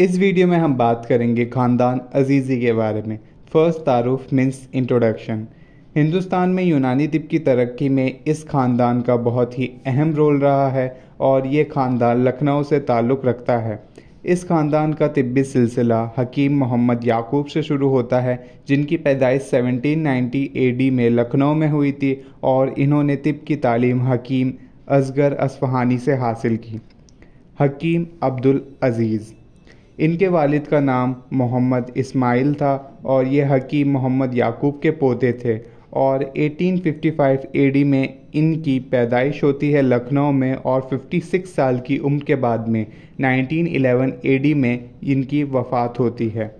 इस वीडियो में हम बात करेंगे ख़ानदान अजीज़ी के बारे में फ़र्स्ट तारुफ मीन्स इंट्रोडक्शन हिंदुस्तान में यूनानी तिब की तरक्की में इस ख़ानदान का बहुत ही अहम रोल रहा है और ये ख़ानदान लखनऊ से ताल्लुक़ रखता है इस ख़ानदान का तिब्बी सिलसिला हकीम मोहम्मद याकूब से शुरू होता है जिनकी पैदाइश 1790 एडी में लखनऊ में हुई थी और इन्होंने तिब की तालीम हकीम असगर असफहानी से हासिल की हकीम अब्दुल अज़ीज़ इनके वालिद का नाम मोहम्मद इस्माइल था और ये हकीम मोहम्मद याकूब के पोते थे और 1855 एडी में इनकी पैदाइश होती है लखनऊ में और 56 साल की उम्र के बाद में 1911 एडी में इनकी वफ़ात होती है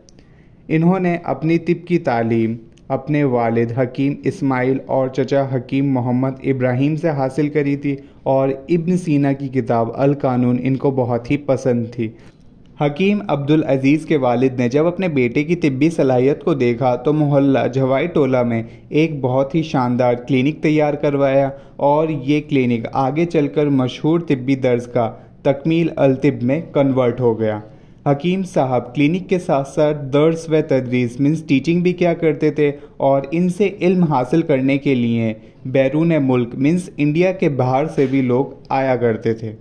इन्होंने अपनी तिब की तालीम अपने वालिद हकीम इस्माइल और चचा हकीम मोहम्मद इब्राहिम से हासिल करी थी और इब्न सीना की किताब अल कानून इनको बहुत ही पसंद थी हकीम अब्दुल अज़ीज़ के वालिद ने जब अपने बेटे की तिब्बी सलाहियत को देखा तो मोहल्ला जवाई टोला में एक बहुत ही शानदार क्लिनिक तैयार करवाया और ये क्लिनिक आगे चलकर मशहूर तिब्बी दर्ज का तकमील अलतिब में कन्वर्ट हो गया हकीम साहब क्लिनिक के साथ साथ दर्स व तदरीस मीन्स टीचिंग भी क्या करते थे और इनसे इल्म हासिल करने के लिए बैरून मुल्क मीन्स इंडिया के बाहर से भी लोग आया करते थे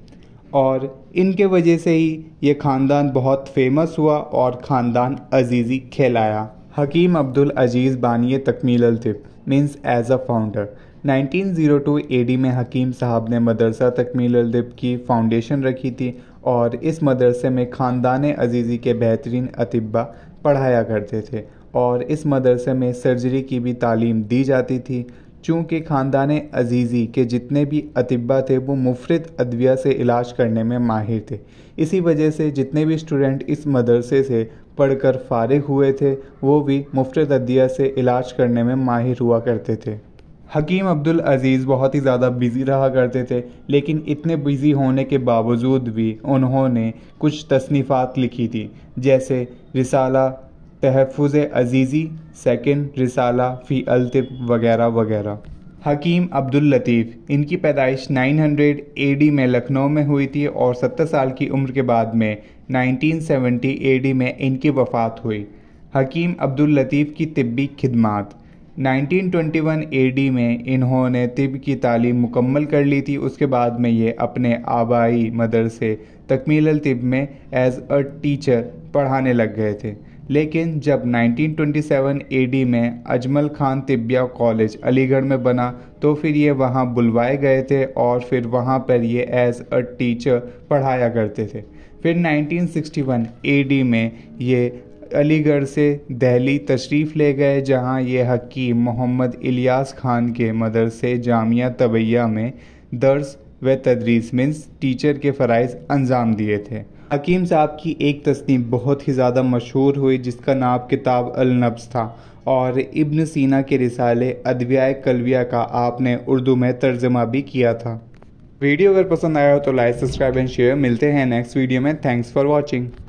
और इनके वजह से ही ये ख़ानदान बहुत फेमस हुआ और ख़ानदान अजीज़ी खेलाया हकीम अब्दुल अजीज़ बानिय तकमील थे means as a founder 1902 AD में हकीम साहब ने मदरसा तकमील अलदिब की फाउंडेशन रखी थी और इस मदरसे में ख़ानदान अजीज़ी के बेहतरीन अतिबा पढ़ाया करते थे और इस मदरसे में सर्जरी की भी तालीम दी जाती थी चूँकि ख़ानदान अजीज़ी के जितने भी अतिबा थे वो मुफरत अदविया से इलाज करने में माहिर थे इसी वजह से जितने भी स्टूडेंट इस मदरसे से पढ़कर फारग हुए थे वो भी मुफरत अदविया से इलाज करने में माहिर हुआ करते थे हकीम अब्दुल अज़ीज़ बहुत ही ज़्यादा बिज़ी रहा करते थे लेकिन इतने बिज़ी होने के बावजूद भी उन्होंने कुछ तसनीफ़ात लिखी थी जैसे रिसाला तहफ़ अजीज़ी सेकंड रिसाला फ़ी अलतब वगैरह वगैरह हकीम अब्दुल लतीफ़ इनकी पैदाइश 900 एडी में लखनऊ में हुई थी और 70 साल की उम्र के बाद में 1970 एडी में इनकी वफ़ात हुई हकीम अब्दुल लतीफ़ की तिब्बी खिदमत 1921 एडी में इन्होंने तिब की तालीम मुकम्मल कर ली थी उसके बाद में ये अपने आबाई मदरसे तकमील तिब में एज़ अ टीचर पढ़ाने लग गए थे लेकिन जब 1927 एडी में अजमल खान तिब्बिया कॉलेज अलीगढ़ में बना तो फिर ये वहाँ बुलवाए गए थे और फिर वहाँ पर ये एज अ टीचर पढ़ाया करते थे फिर 1961 एडी में ये अलीगढ़ से दहली तशरीफ़ ले गए जहाँ ये हकीम मोहम्मद इलियास खान के मदरसे जामिया तबैया में दर्स व तदरीस मीन्स टीचर के फ़रज़ अंजाम दिए थे हकीम साहब की एक तस्नीम बहुत ही ज़्यादा मशहूर हुई जिसका नाम किताब नब्स था और इब्न सीना के रिसाले अदविया कलविया का आपने उर्दू में तर्जमा भी किया था वीडियो अगर पसंद आया हो तो लाइक सब्सक्राइब एंड शेयर मिलते हैं नेक्स्ट वीडियो में थैंक्स फॉर वॉचिंग